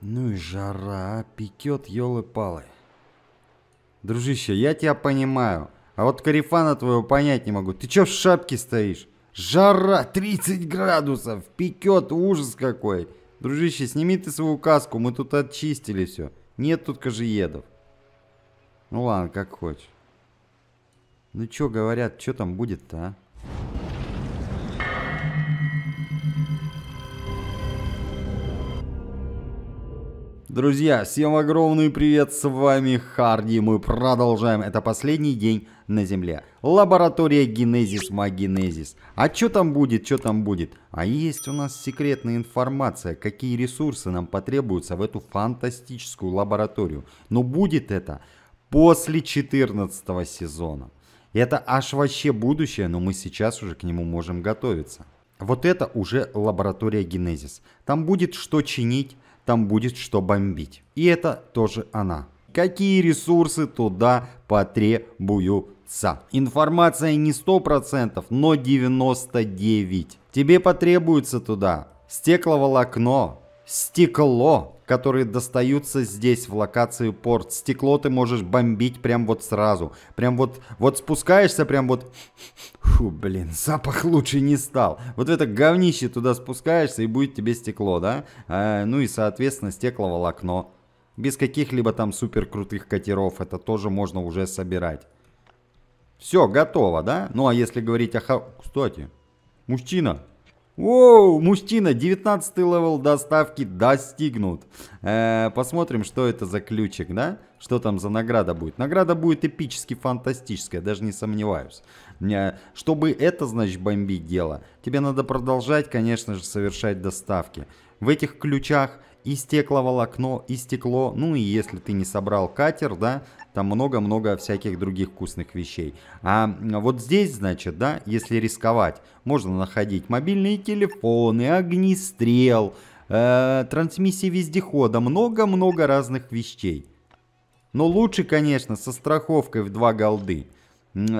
Ну и жара, а? пекет елы-палы. Дружище, я тебя понимаю, а вот карифана твоего понять не могу. Ты чё в шапке стоишь? Жара, 30 градусов, пекет, ужас какой. Дружище, сними ты свою каску, мы тут отчистили все. Нет тут кожиедов. Ну ладно, как хочешь. Ну чё говорят, чё там будет-то, а? Друзья, всем огромный привет, с вами Харди, мы продолжаем, это последний день на Земле. Лаборатория Генезис Магенезис. А что там будет, что там будет? А есть у нас секретная информация, какие ресурсы нам потребуются в эту фантастическую лабораторию. Но будет это после 14 сезона. Это аж вообще будущее, но мы сейчас уже к нему можем готовиться. Вот это уже лаборатория Генезис. Там будет что чинить, там будет что бомбить. И это тоже она. Какие ресурсы туда потребуются? Информация не 100%, но 99%. Тебе потребуется туда стекловолокно, стекло, которые достаются здесь в локации порт. Стекло ты можешь бомбить прям вот сразу. Прям вот, вот спускаешься, прям вот... Фу, блин, запах лучше не стал. Вот в это говнище туда спускаешься и будет тебе стекло, да? А, ну и, соответственно, стекловолокно. Без каких-либо там супер крутых катеров это тоже можно уже собирать. Все, готово, да? Ну а если говорить о... Кстати, мужчина, Воу, Мустина 19 левел доставки достигнут. Э, посмотрим, что это за ключик, да? Что там за награда будет? Награда будет эпически фантастическая, даже не сомневаюсь. Э, чтобы это, значит, бомбить дело, тебе надо продолжать, конечно же, совершать доставки. В этих ключах и стекловолокно, и стекло. Ну и если ты не собрал катер, да, там много-много всяких других вкусных вещей. А вот здесь, значит, да, если рисковать, можно находить мобильные телефоны, огнестрел, э, трансмиссии вездехода, много-много разных вещей. Но лучше, конечно, со страховкой в два голды.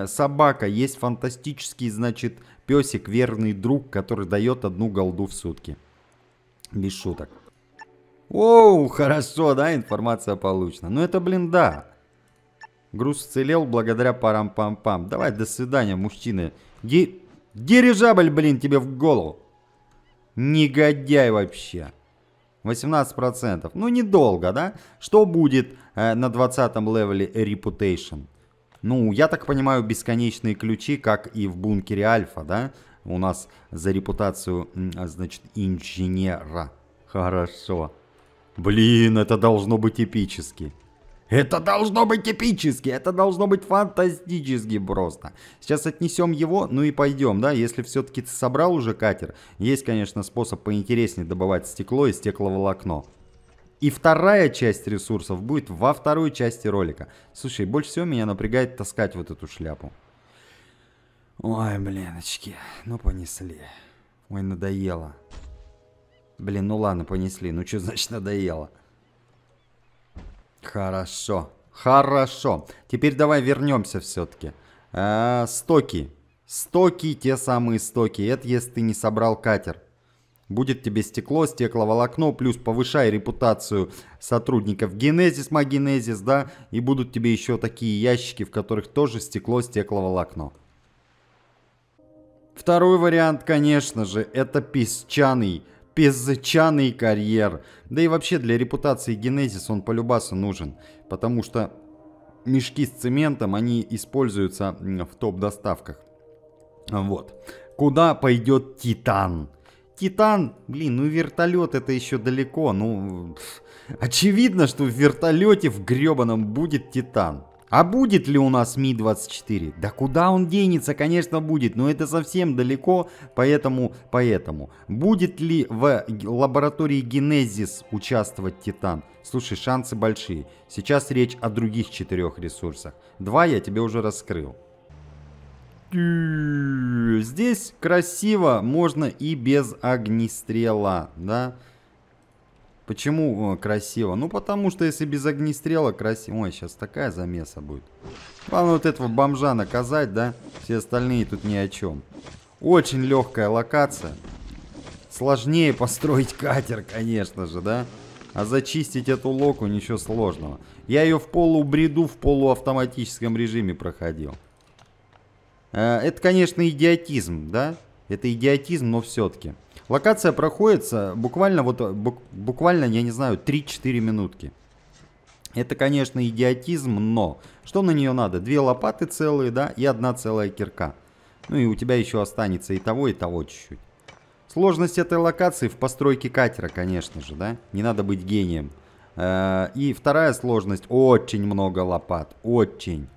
Собака, есть фантастический, значит, песик, верный друг, который дает одну голду в сутки. Без шуток. Оу, хорошо, да, информация получена. Ну это, блин, да. Груз целел благодаря парам-пам-пам. Давай, до свидания, мужчины. Ди... Дирижабль, блин, тебе в голову. Негодяй вообще. 18%. Ну, недолго, да? Что будет э, на 20 левеле Reputation? Ну, я так понимаю, бесконечные ключи, как и в бункере Альфа, да? У нас за репутацию, а, значит, инженера. Хорошо. Блин, это должно быть эпически. Это должно быть эпически, это должно быть фантастически просто. Сейчас отнесем его, ну и пойдем, да, если все-таки ты собрал уже катер. Есть, конечно, способ поинтереснее добывать стекло и стекловолокно. И вторая часть ресурсов будет во второй части ролика. Слушай, больше всего меня напрягает таскать вот эту шляпу. Ой, блин, очки, ну понесли. Ой, надоело. Блин, ну ладно, понесли. Ну что значит надоело? Хорошо. Хорошо. Теперь давай вернемся все-таки. А, стоки. Стоки, те самые стоки. Это если ты не собрал катер. Будет тебе стекло, стекловолокно, плюс повышай репутацию сотрудников Генезис, Магенезис, да, и будут тебе еще такие ящики, в которых тоже стекло, стекловолокно. Второй вариант, конечно же, это песчаный песчаный карьер. Да и вообще для репутации Генезис он по нужен, потому что мешки с цементом, они используются в топ-доставках. Вот. Куда пойдет Титан? Титан, блин, ну вертолет это еще далеко, ну... Очевидно, что в вертолете в гребаном будет Титан. А будет ли у нас Ми-24? Да куда он денется, конечно, будет, но это совсем далеко, поэтому, поэтому. Будет ли в лаборатории Генезис участвовать Титан? Слушай, шансы большие. Сейчас речь о других четырех ресурсах. Два я тебе уже раскрыл. Здесь красиво можно и без огнестрела, да? Почему э, красиво? Ну, потому что если без огнестрела красиво... Ой, сейчас такая замеса будет. Главное вот этого бомжа наказать, да? Все остальные тут ни о чем. Очень легкая локация. Сложнее построить катер, конечно же, да? А зачистить эту локу ничего сложного. Я ее в полубреду, в полуавтоматическом режиме проходил. Э, это, конечно, идиотизм, да? Это идиотизм, но все-таки. Локация проходится буквально, вот, буквально, я не знаю, 3-4 минутки. Это, конечно, идиотизм, но что на нее надо? Две лопаты целые, да, и одна целая кирка. Ну и у тебя еще останется и того, и того чуть-чуть. Сложность этой локации в постройке катера, конечно же, да? Не надо быть гением. Э, и вторая сложность. Очень много лопат. Очень.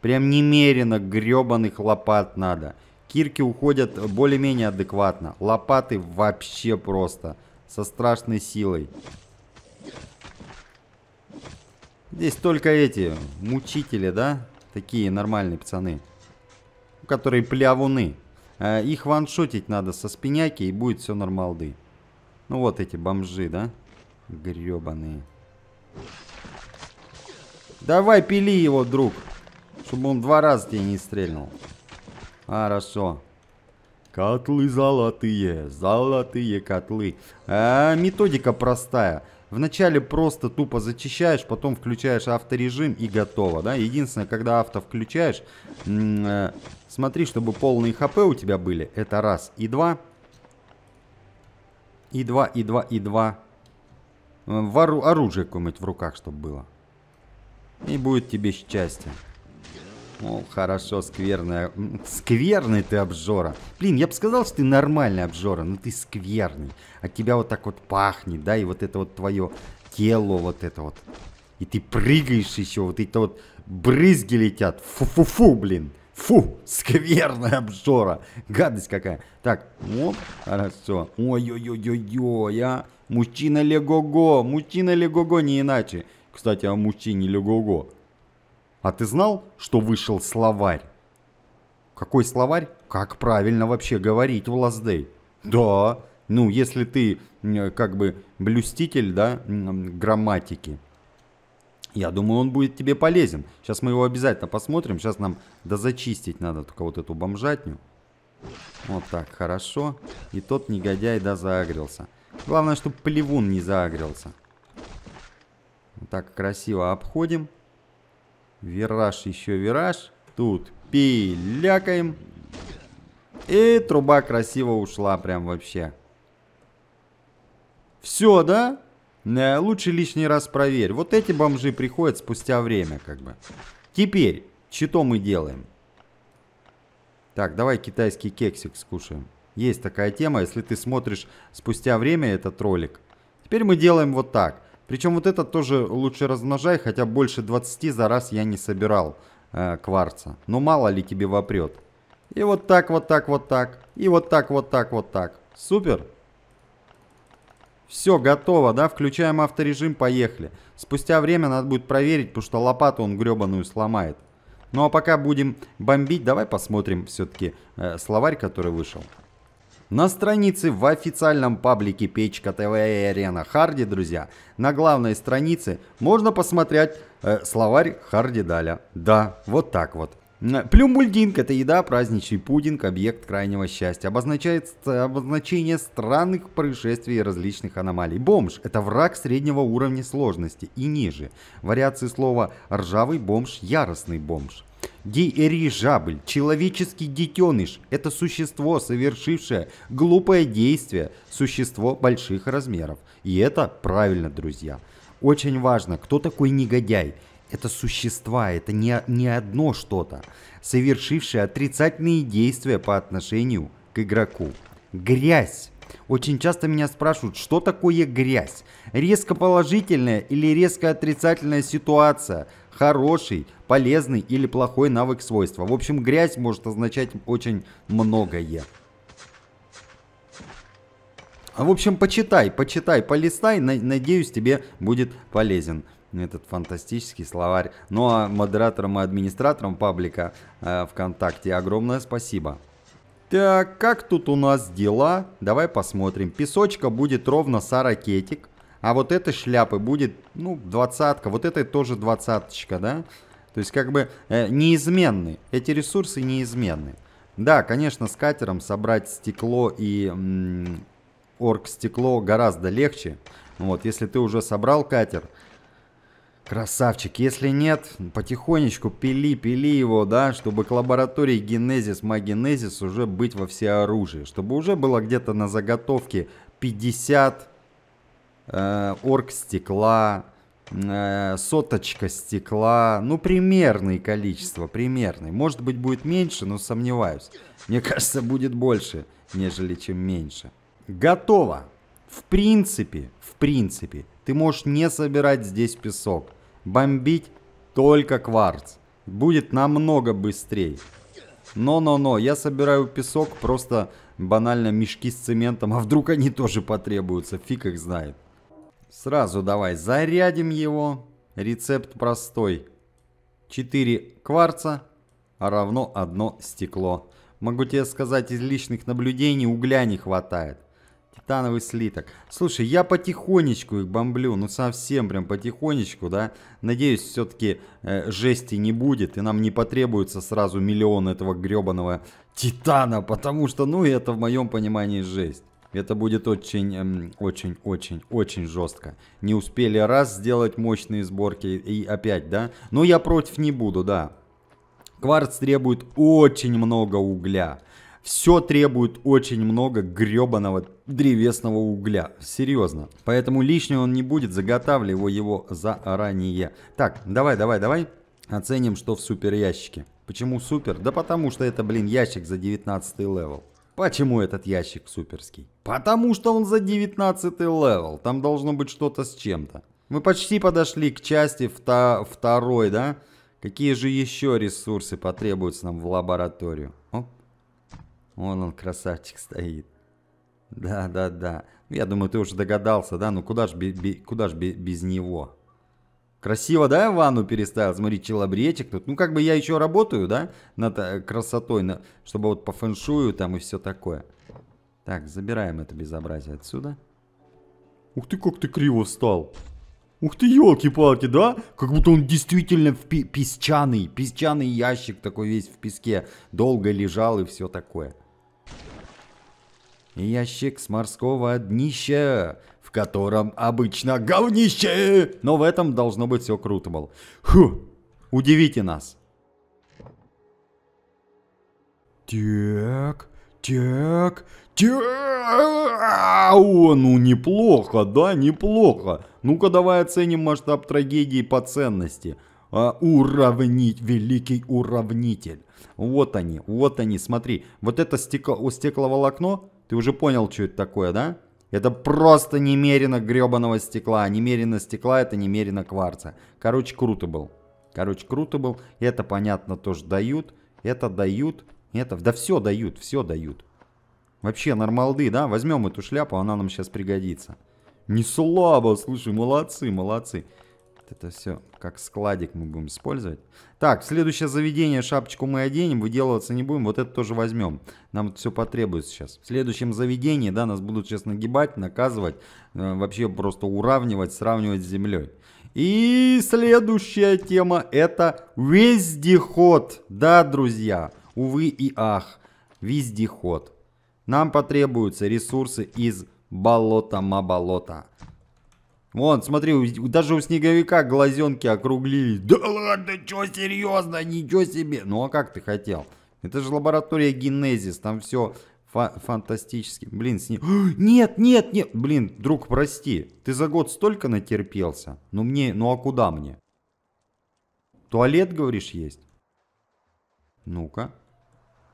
Прям немерено гребаных лопат надо. Кирки уходят более-менее адекватно. Лопаты вообще просто. Со страшной силой. Здесь только эти мучители, да? Такие нормальные пацаны. Которые плявуны. А, их ваншотить надо со спиняки и будет все нормалды. Ну вот эти бомжи, да? Гребаные. Давай пили его, друг. Чтобы он два раза тебе не стрельнул. Хорошо. Котлы золотые, золотые котлы. А, э, методика простая. Вначале просто тупо зачищаешь, потом включаешь авторежим и готово, да? Единственное, когда авто включаешь, э, смотри, чтобы полные хп у тебя были. Это раз. И два. И два, и два, и два. Э, Вору оружие какое-нибудь в руках, чтобы было. И будет тебе счастье. Мол, хорошо, скверный. Скверный ты обжора. Блин, я бы сказал, что ты нормальный обжора, но ты скверный. От тебя вот так вот пахнет, да, и вот это вот твое тело вот это вот. И ты прыгаешь еще, вот это вот брызги летят. Фу-фу-фу, блин. Фу, скверная обжора. Гадость какая. Так, оп, хорошо. Ой-ой-ой-ой-ой, а. Мужчина легого, мужчина легого, не иначе. Кстати, о а мужчине легого. А ты знал, что вышел словарь? Какой словарь? Как правильно вообще говорить в Лаздей? Да, ну если ты как бы блюститель, да, грамматики. Я думаю, он будет тебе полезен. Сейчас мы его обязательно посмотрим. Сейчас нам дозачистить надо только вот эту бомжатню. Вот так, хорошо. И тот негодяй, да, заагрился. Главное, чтобы плевун не заагрился. Так, красиво обходим. Вираж, еще вираж. Тут пилякаем. И труба красиво ушла прям вообще. Все, да? Э, лучше лишний раз проверь. Вот эти бомжи приходят спустя время, как бы. Теперь, что мы делаем? Так, давай китайский кексик скушаем. Есть такая тема, если ты смотришь спустя время этот ролик. Теперь мы делаем вот так. Причем вот этот тоже лучше размножай, хотя больше 20 за раз я не собирал э, кварца. Но ну, мало ли тебе вопрет. И вот так, вот так, вот так. И вот так, вот так, вот так. Супер. Все, готово, да? Включаем авторежим, поехали. Спустя время надо будет проверить, потому что лопату он гребаную сломает. Ну а пока будем бомбить, давай посмотрим все-таки э, словарь, который вышел. На странице в официальном паблике Печка ТВ и Арена Харди, друзья, на главной странице можно посмотреть э, словарь Харди Даля. Да, вот так вот. Плюмбульдинг – это еда, праздничный пудинг, объект крайнего счастья. Обозначает обозначение странных происшествий и различных аномалий. Бомж – это враг среднего уровня сложности и ниже. Вариации слова «ржавый бомж» – «яростный бомж». Дирижабль, человеческий детеныш – это существо, совершившее глупое действие, существо больших размеров. И это правильно, друзья. Очень важно, кто такой негодяй. Это существа, это не, не одно что-то, совершившее отрицательные действия по отношению к игроку. Грязь. Очень часто меня спрашивают, что такое грязь? Резко положительная или резко отрицательная ситуация – хороший, полезный или плохой навык свойства. В общем, грязь может означать очень многое. А в общем, почитай, почитай, полистай. Надеюсь, тебе будет полезен этот фантастический словарь. Ну а модераторам и администраторам паблика э, ВКонтакте огромное спасибо. Так, как тут у нас дела? Давай посмотрим. Песочка будет ровно сорокетик. А вот этой шляпы будет, ну, двадцатка. Вот это тоже двадцаточка, да? То есть, как бы, э, неизменны. Эти ресурсы неизменны. Да, конечно, с катером собрать стекло и орг-стекло гораздо легче. Вот, если ты уже собрал катер, красавчик. Если нет, потихонечку пили, пили его, да, чтобы к лаборатории генезис, магенезис уже быть во всеоружии. Чтобы уже было где-то на заготовке 50 Э, орг стекла, э, соточка стекла. Ну, примерное количество, примерное Может быть, будет меньше, но сомневаюсь. Мне кажется, будет больше, нежели чем меньше. Готово. В принципе, в принципе, ты можешь не собирать здесь песок. Бомбить только кварц. Будет намного быстрее. Но-но-но, я собираю песок, просто банально мешки с цементом. А вдруг они тоже потребуются, фиг их знает. Сразу давай зарядим его. Рецепт простой. 4 кварца а равно 1 стекло. Могу тебе сказать, из личных наблюдений угля не хватает. Титановый слиток. Слушай, я потихонечку их бомблю, ну совсем прям потихонечку, да. Надеюсь, все-таки э, жести не будет, и нам не потребуется сразу миллион этого гребаного титана, потому что, ну, это в моем понимании жесть. Это будет очень, эм, очень, очень, очень жестко. Не успели раз сделать мощные сборки и опять, да? Но я против не буду, да. Кварц требует очень много угля. Все требует очень много гребаного древесного угля. Серьезно. Поэтому лишнего он не будет, заготавливаю его заранее. Так, давай, давай, давай. Оценим, что в супер ящике. Почему супер? Да потому что это, блин, ящик за 19 левел. Почему этот ящик суперский? Потому что он за 19 левел. Там должно быть что-то с чем-то. Мы почти подошли к части вта второй, да? Какие же еще ресурсы потребуются нам в лабораторию? Оп. Вон он, красавчик, стоит. Да, да, да. Я думаю, ты уже догадался, да? Ну куда ж, куда ж без него? Красиво, да, ванну переставил? Смотри, челобречек тут. Ну, как бы я еще работаю, да, над э, красотой, на, чтобы вот по фэншую там и все такое. Так, забираем это безобразие отсюда. Ух ты, как ты криво стал. Ух ты, елки-палки, да? Как будто он действительно в пи песчаный, песчаный ящик такой весь в песке. Долго лежал и все такое. Ящик с морского днища котором обычно говнище. Но в этом должно быть все круто было. Ху, удивите нас. Так, так, так. О, ну неплохо, да, неплохо. Ну-ка давай оценим масштаб трагедии по ценности. А, уравнить, великий уравнитель. Вот они, вот они, смотри. Вот это стекло, стекловолокно, ты уже понял, что это такое, да? Это просто немерено гребаного стекла. Немерено стекла это немерено кварца. Короче, круто был. Короче, круто был. Это, понятно, тоже дают. Это дают. Это... Да все дают, все дают. Вообще, нормалды, да? Возьмем эту шляпу, она нам сейчас пригодится. Не слабо, слушай, молодцы, молодцы. Это все как складик мы будем использовать. Так, следующее заведение. Шапочку мы оденем, выделываться не будем. Вот это тоже возьмем. Нам это все потребуется сейчас. В следующем заведении, да, нас будут сейчас нагибать, наказывать. Э, вообще просто уравнивать, сравнивать с землей. И следующая тема это вездеход. Да, друзья, увы и ах, вездеход. Нам потребуются ресурсы из болота-маболота. болота маболота Вон, смотри, даже у снеговика глазенки округлились. Да ладно, что серьезно, ничего себе. Ну а как ты хотел? Это же лаборатория генезис, там все фа фантастически. Блин, с сни... Нет, нет, нет. Блин, друг, прости. Ты за год столько натерпелся. Ну мне, ну а куда мне? Туалет, говоришь, есть? Ну-ка.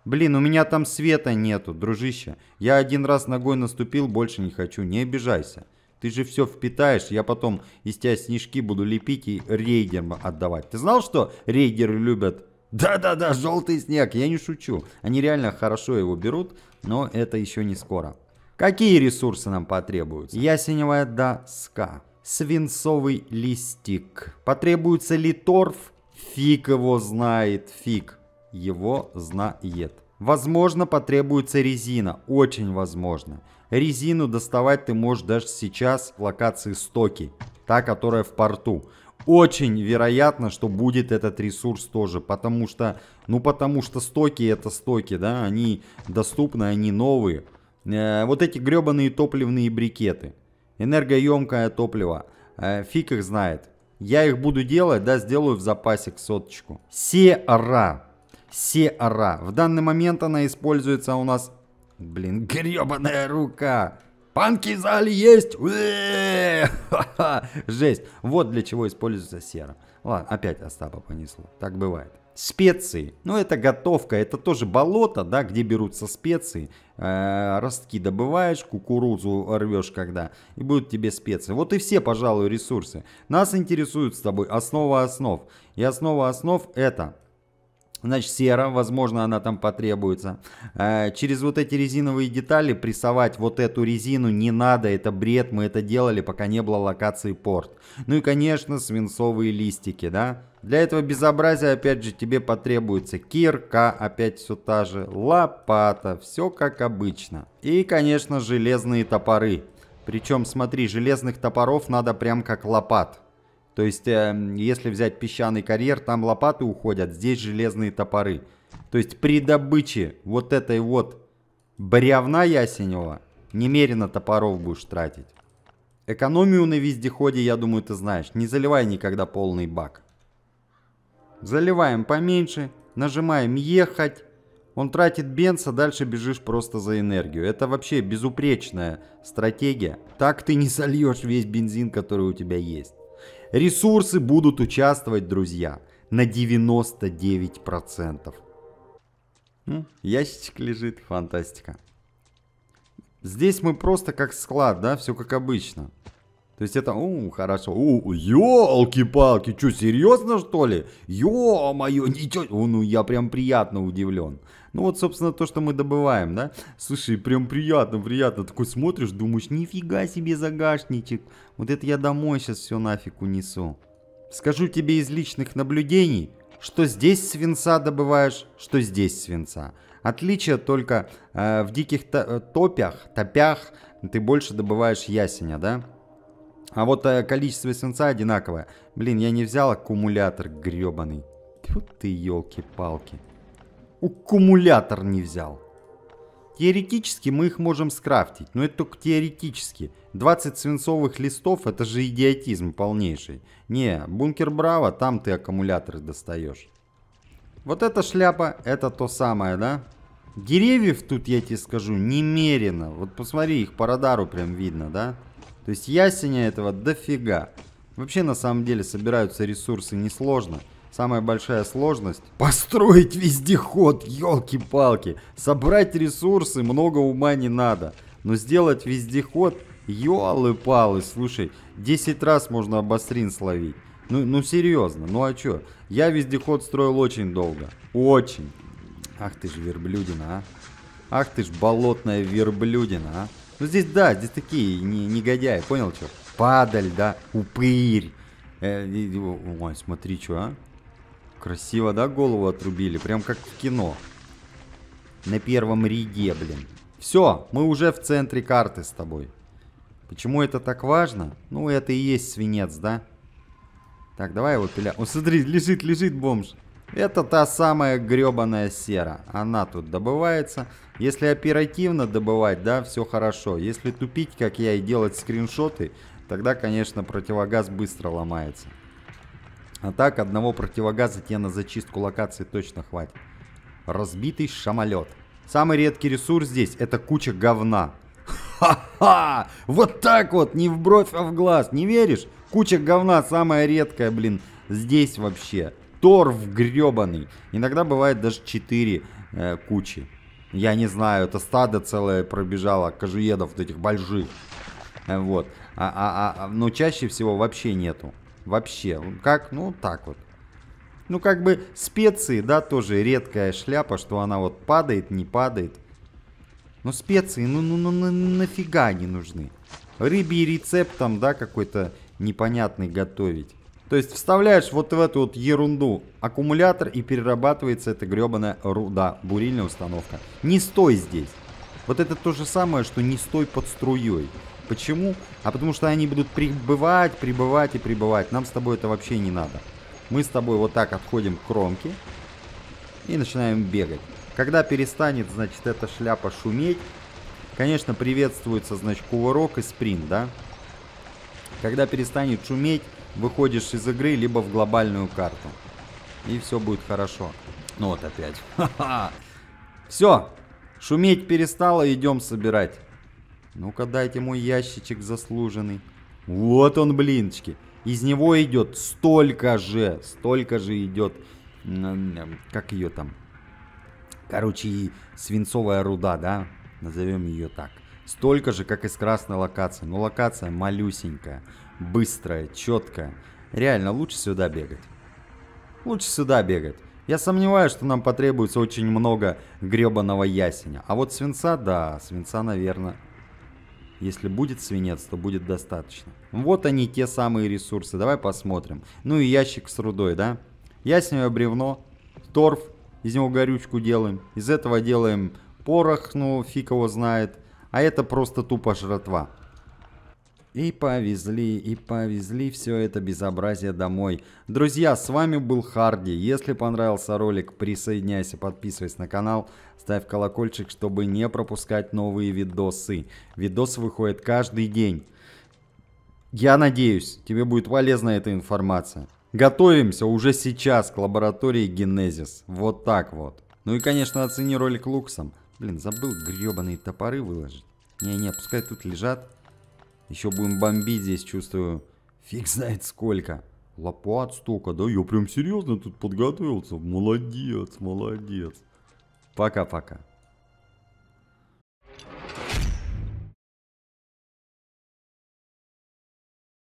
Блин, у меня там света нету, дружище. Я один раз ногой наступил, больше не хочу. Не обижайся. Ты же все впитаешь, я потом из тебя снежки буду лепить и рейдерам отдавать. Ты знал, что рейдеры любят? Да-да-да, желтый снег, я не шучу. Они реально хорошо его берут, но это еще не скоро. Какие ресурсы нам потребуются? Ясеневая доска. Свинцовый листик. Потребуется ли торф? Фиг его знает, фиг. Его знает. Возможно, потребуется резина, очень возможно. Резину доставать ты можешь даже сейчас в локации стоки, та, которая в порту. Очень вероятно, что будет этот ресурс тоже, потому что, ну потому что стоки это стоки, да, они доступны, они новые. Э, вот эти гребаные топливные брикеты, энергоемкое топливо, э, фиг их знает. Я их буду делать, да, сделаю в запасе к соточку. Сера. Сера. В данный момент она используется у нас Блин, гребаная рука! Панки зале есть! Жесть! Вот для чего используется сера. Ладно, опять Остапа понесло. Так бывает. Специи. Ну, это готовка. Это тоже болото, да, где берутся специи. Э, ростки добываешь, кукурузу рвешь когда. И будут тебе специи. Вот и все, пожалуй, ресурсы. Нас интересуют с тобой основа основ. И основа основ это Значит, сера, возможно, она там потребуется. Э, через вот эти резиновые детали прессовать вот эту резину не надо, это бред, мы это делали, пока не было локации порт. Ну и, конечно, свинцовые листики, да. Для этого безобразия, опять же, тебе потребуется кирка, опять все та же, лопата, все как обычно. И, конечно, железные топоры. Причем, смотри, железных топоров надо прям как лопат. То есть, эм, если взять песчаный карьер, там лопаты уходят, здесь железные топоры. То есть, при добыче вот этой вот бревна ясенева немерено топоров будешь тратить. Экономию на вездеходе, я думаю, ты знаешь. Не заливай никогда полный бак. Заливаем поменьше, нажимаем «Ехать». Он тратит бенса, дальше бежишь просто за энергию. Это вообще безупречная стратегия. Так ты не сольешь весь бензин, который у тебя есть. Ресурсы будут участвовать, друзья, на 99%. Ну, ящичек лежит, фантастика. Здесь мы просто как склад, да, все как обычно. То есть это, ум, хорошо. У, елки-палки, что, серьезно что ли? Ё-моё, ничего. О, ну, я прям приятно удивлен. Ну, вот, собственно, то, что мы добываем, да? Слушай, прям приятно, приятно. Такой смотришь, думаешь, нифига себе загашничек. Вот это я домой сейчас все нафиг унесу. Скажу тебе из личных наблюдений, что здесь свинца добываешь, что здесь свинца. Отличие только э, в диких то э, топях, топях ты больше добываешь ясеня, да? А вот э, количество свинца одинаковое. Блин, я не взял аккумулятор гребаный. Тьфу ты, елки-палки. Аккумулятор не взял. Теоретически мы их можем скрафтить, но это только теоретически. 20 свинцовых листов это же идиотизм полнейший. Не, бункер Браво, там ты аккумуляторы достаешь. Вот эта шляпа, это то самое, да? Деревьев тут, я тебе скажу, немерено. Вот посмотри, их по радару прям видно, да? То есть ясеня этого дофига. Вообще, на самом деле, собираются ресурсы несложно. Несложно. Самая большая сложность – построить вездеход, елки-палки. Собрать ресурсы много ума не надо. Но сделать вездеход, елы-палы, слушай, 10 раз можно обострин словить. Ну, ну серьезно, ну а чё? Я вездеход строил очень долго. Очень. Ах ты ж верблюдина, а. Ах ты ж болотная верблюдина, а. Ну здесь, да, здесь такие не, негодяи, понял чё? Падаль, да, упырь. Э, ой, смотри, чё, а. Красиво, да, голову отрубили? Прям как в кино. На первом ряде, блин. Все, мы уже в центре карты с тобой. Почему это так важно? Ну, это и есть свинец, да? Так, давай его пиля... О, смотри, лежит, лежит бомж. Это та самая гребаная сера. Она тут добывается. Если оперативно добывать, да, все хорошо. Если тупить, как я, и делать скриншоты, тогда, конечно, противогаз быстро ломается. А так, одного противогаза тебе на зачистку локации точно хватит. Разбитый шамолет. Самый редкий ресурс здесь – это куча говна. Ха-ха! Вот так вот, не в бровь, а в глаз. Не веришь? Куча говна самая редкая, блин, здесь вообще. Торф гребаный. Иногда бывает даже 4 э, кучи. Я не знаю, это стадо целое пробежало, кожуедов вот этих больших. Э, вот. А, а, а, а но чаще всего вообще нету вообще. Как, ну так вот. Ну как бы специи, да, тоже редкая шляпа, что она вот падает, не падает. Но специи, ну, ну, ну, ну нафига они нужны? Рыбий рецепт там, да, какой-то непонятный готовить. То есть вставляешь вот в эту вот ерунду аккумулятор и перерабатывается эта гребаная руда, бурильная установка. Не стой здесь. Вот это то же самое, что не стой под струей. Почему? А потому что они будут прибывать, прибывать и прибывать. Нам с тобой это вообще не надо. Мы с тобой вот так отходим к кромке и начинаем бегать. Когда перестанет, значит, эта шляпа шуметь, конечно, приветствуется, значит, кувырок и спринт, да? Когда перестанет шуметь, выходишь из игры либо в глобальную карту. И все будет хорошо. Ну вот опять. Ха-ха. Все, шуметь перестало, идем собирать. Ну-ка дайте мой ящичек заслуженный. Вот он, блинчики. Из него идет столько же, столько же идет, как ее там, короче, и свинцовая руда, да, назовем ее так. Столько же, как из красной локации. Но ну, локация малюсенькая, быстрая, четкая. Реально, лучше сюда бегать. Лучше сюда бегать. Я сомневаюсь, что нам потребуется очень много гребаного ясеня. А вот свинца, да, свинца, наверное, если будет свинец, то будет достаточно. Вот они, те самые ресурсы. Давай посмотрим. Ну и ящик с рудой, да? Ясневое бревно, торф, из него горючку делаем. Из этого делаем порох, ну фиг его знает. А это просто тупо жратва. И повезли, и повезли все это безобразие домой. Друзья, с вами был Харди. Если понравился ролик, присоединяйся, подписывайся на канал, ставь колокольчик, чтобы не пропускать новые видосы. Видосы выходят каждый день. Я надеюсь, тебе будет полезна эта информация. Готовимся уже сейчас к лаборатории Генезис. Вот так вот. Ну и, конечно, оцени ролик луксом. Блин, забыл гребаные топоры выложить. Не-не, пускай тут лежат. Еще будем бомбить здесь, чувствую. Фиг знает сколько. Лопат столько, да? Я прям серьезно тут подготовился. Молодец, молодец. Пока-пока.